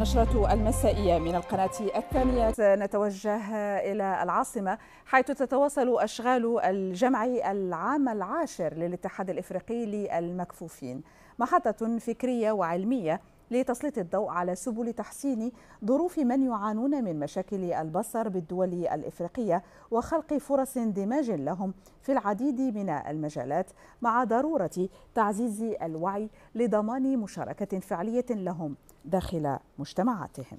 نشرة المسائية من القناة الثانية نتوجه إلى العاصمة حيث تتواصل أشغال الجمع العام العاشر للاتحاد الإفريقي للمكفوفين محطة فكرية وعلمية لتسليط الضوء على سبل تحسين ظروف من يعانون من مشاكل البصر بالدول الإفريقية وخلق فرص اندماج لهم في العديد من المجالات مع ضرورة تعزيز الوعي لضمان مشاركة فعلية لهم داخل مجتمعاتهم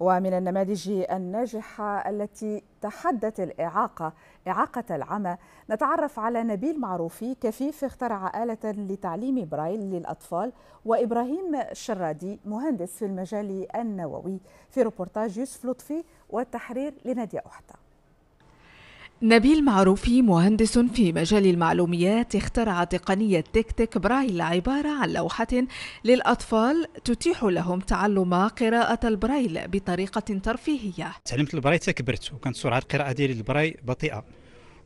ومن النماذج الناجحة التي تحدت الإعاقة إعاقة العمى نتعرف على نبيل معروفي كفيف اخترع آلة لتعليم برايل للأطفال وإبراهيم الشرادي مهندس في المجال النووي في روبورتاج يوسف لطفي والتحرير لنادية أحتر نبيل معروفي مهندس في مجال المعلوميات اخترع تقنية تيك تيك برايل عبارة عن لوحة للأطفال تتيح لهم تعلم قراءة البرايل بطريقة ترفيهية تعلمت البرايل تكبرت وكانت سرعة القراءة ديالي البرايل بطيئة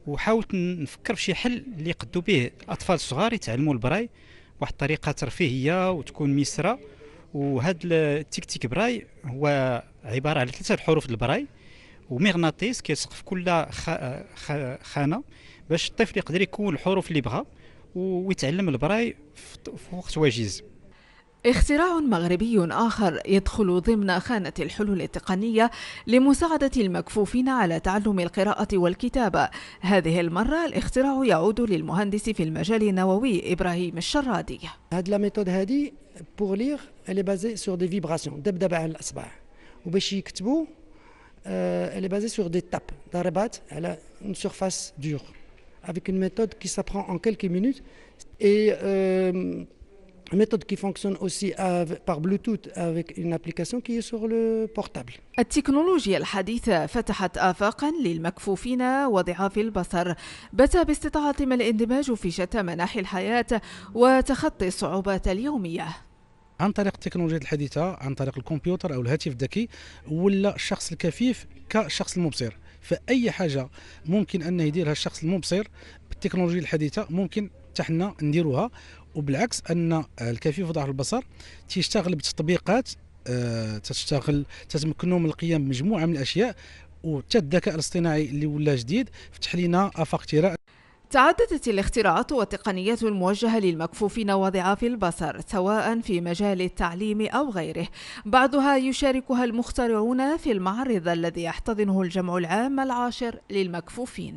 وحاولت نفكر شي حل اللي يقدوا به الأطفال الصغار يتعلموا البرايل بواحد الطريقة ترفيهية وتكون ميسرة وهذا التيك تيك براي هو عبارة على ثلاثة الحروف البرايل ومغناطيس كيلصق في كل خانه باش الطفل يقدر يكون الحروف اللي بغا ويتعلم البراي في وقت وجيز اختراع مغربي آخر يدخل ضمن خانة الحلول التقنية لمساعدة المكفوفين على تعلم القراءة والكتابة هذه المرة الاختراع يعود للمهندس في المجال النووي إبراهيم الشرادي هاد لا ميثود هادي بور ليغ اللي بازي سور دي فيبراسيون دبدبة على الأصبع وباش يكتبوا euh, elle est basée sur des tapes. Darabat, elle a une surface dure, avec une méthode qui s'apprend en quelques minutes. Et euh, une méthode qui fonctionne aussi avec, par Bluetooth avec une application qui est sur le portable. التكنولوجيا الحديثة فتحت آفاقا للمكفوفين وضعاف البصر بات باستطاعتهم الاندماج في شتى مناحي الحياة وتخطي الصعوبات اليومية عن طريق التكنولوجيا الحديثه عن طريق الكمبيوتر او الهاتف الذكي ولا الشخص الكفيف كشخص المبصر فاي حاجه ممكن انه يديرها الشخص المبصر بالتكنولوجيا الحديثه ممكن حنا نديروها وبالعكس ان الكفيف وضعف البصر تيشتغل بتطبيقات آه، تشتغل تتمكنوا من القيام بمجموعه من الاشياء وحتى الذكاء الاصطناعي اللي ولا جديد فتح لنا افاق تعددت الاختراعات والتقنيات الموجهة للمكفوفين وضعاف البصر سواء في مجال التعليم أو غيره بعضها يشاركها المخترعون في المعرض الذي يحتضنه الجمع العام العاشر للمكفوفين